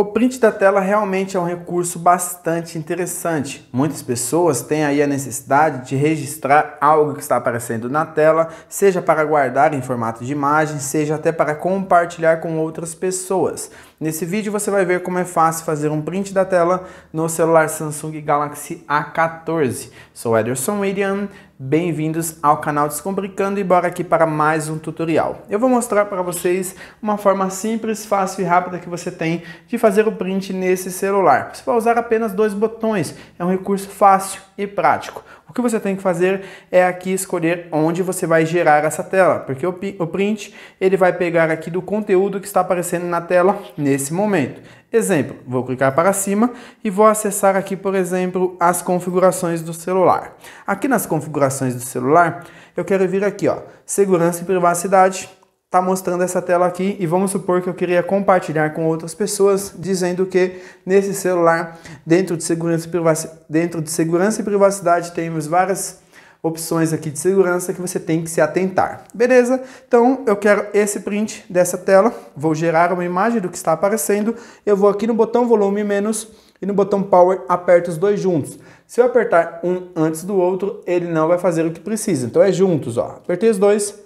O print da tela realmente é um recurso bastante interessante. Muitas pessoas têm aí a necessidade de registrar algo que está aparecendo na tela, seja para guardar em formato de imagem, seja até para compartilhar com outras pessoas. Nesse vídeo você vai ver como é fácil fazer um print da tela no celular Samsung Galaxy A14. Sou Ederson William Bem-vindos ao canal Descomplicando e bora aqui para mais um tutorial. Eu vou mostrar para vocês uma forma simples, fácil e rápida que você tem de fazer o print nesse celular. Você vai usar apenas dois botões, é um recurso fácil e prático. O que você tem que fazer é aqui escolher onde você vai gerar essa tela, porque o print ele vai pegar aqui do conteúdo que está aparecendo na tela nesse momento. Exemplo, vou clicar para cima e vou acessar aqui, por exemplo, as configurações do celular. Aqui nas configurações do celular, eu quero vir aqui, ó, segurança e privacidade, está mostrando essa tela aqui e vamos supor que eu queria compartilhar com outras pessoas, dizendo que nesse celular, dentro de segurança e privacidade, dentro de segurança e privacidade temos várias opções aqui de segurança que você tem que se atentar. Beleza? Então eu quero esse print dessa tela, vou gerar uma imagem do que está aparecendo, eu vou aqui no botão volume menos e no botão power aperto os dois juntos. Se eu apertar um antes do outro, ele não vai fazer o que precisa. Então é juntos, ó. Apertei os dois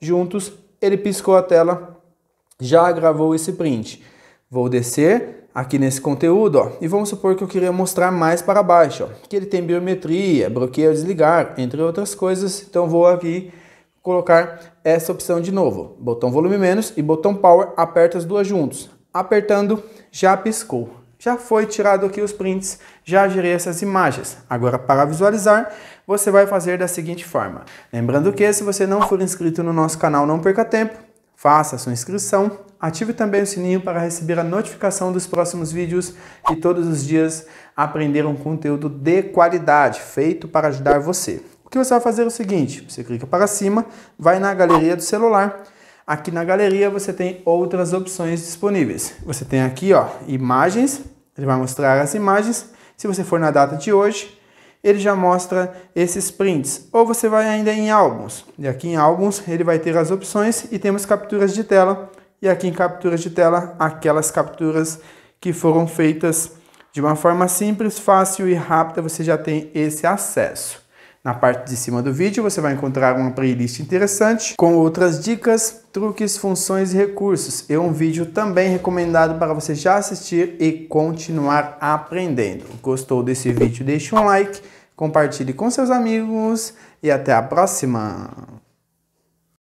juntos, ele piscou a tela, já gravou esse print. Vou descer, aqui nesse conteúdo, ó, e vamos supor que eu queria mostrar mais para baixo, ó, que ele tem biometria, bloqueio desligar, entre outras coisas, então vou aqui colocar essa opção de novo, botão volume menos e botão power, aperta as duas juntos, apertando já piscou. Já foi tirado aqui os prints, já gerei essas imagens. Agora para visualizar, você vai fazer da seguinte forma. Lembrando que se você não for inscrito no nosso canal, não perca tempo Faça sua inscrição, ative também o sininho para receber a notificação dos próximos vídeos e todos os dias aprender um conteúdo de qualidade feito para ajudar você. O que você vai fazer é o seguinte: você clica para cima, vai na galeria do celular. Aqui na galeria você tem outras opções disponíveis. Você tem aqui, ó, imagens. Ele vai mostrar as imagens. Se você for na data de hoje, ele já mostra esses prints. Ou você vai ainda em álbuns, e aqui em álbuns ele vai ter as opções e temos capturas de tela, e aqui em capturas de tela, aquelas capturas que foram feitas de uma forma simples, fácil e rápida, você já tem esse acesso. Na parte de cima do vídeo você vai encontrar uma playlist interessante com outras dicas, truques, funções e recursos. E um vídeo também recomendado para você já assistir e continuar aprendendo. Gostou desse vídeo? Deixe um like, compartilhe com seus amigos e até a próxima!